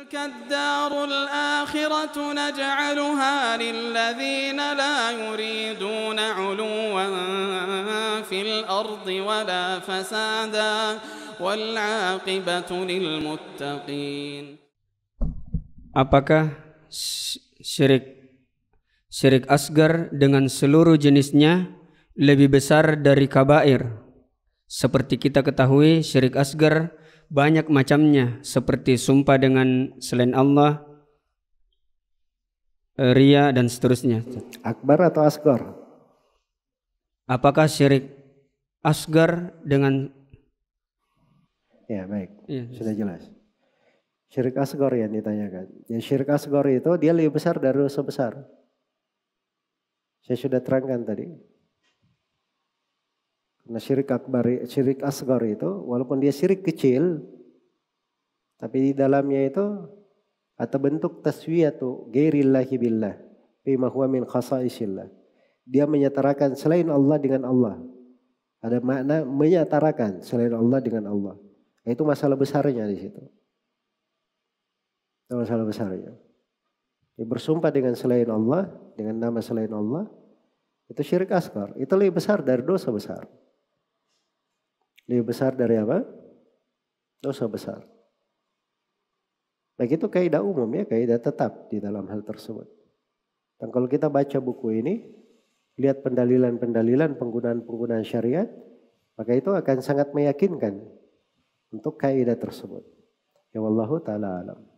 تلك الدار الآخرة نجعلها للذين لا يريدون علوا في الأرض ولا فسادا والعاقبة للمتقين Apakah syirik syirik asgar dengan seluruh jenisnya lebih besar dari kabair? Seperti kita ketahui syirik asgar banyak macamnya seperti sumpah dengan selain Allah, eh, ria dan seterusnya. Akbar atau asgar? Apakah syirik asgar dengan Ya, baik. Ya, Sudah jelas. Syirik Asgar yang ditanyakan. Ya syirik Asgar itu dia lebih besar dari dosa besar. Saya sudah terangkan tadi. Karena syirik akbar, syirik asgar itu walaupun dia syirik kecil tapi di dalamnya itu atau bentuk taswiyatu gairillahi billah bima huwa min khasaisillah. Dia menyetarakan selain Allah dengan Allah. Ada makna menyetarakan selain Allah dengan Allah. Nah, itu masalah besarnya di situ. Itu masalah besarnya. Dia bersumpah dengan selain Allah, dengan nama selain Allah, itu syirik asgar. Itu lebih besar dari dosa besar. Lebih besar dari apa? Dosa besar. Begitu itu kaidah umum ya, kaidah tetap di dalam hal tersebut. Dan kalau kita baca buku ini, lihat pendalilan-pendalilan penggunaan-penggunaan syariat, maka itu akan sangat meyakinkan untuk kaidah tersebut. Ya wallahu taala alam.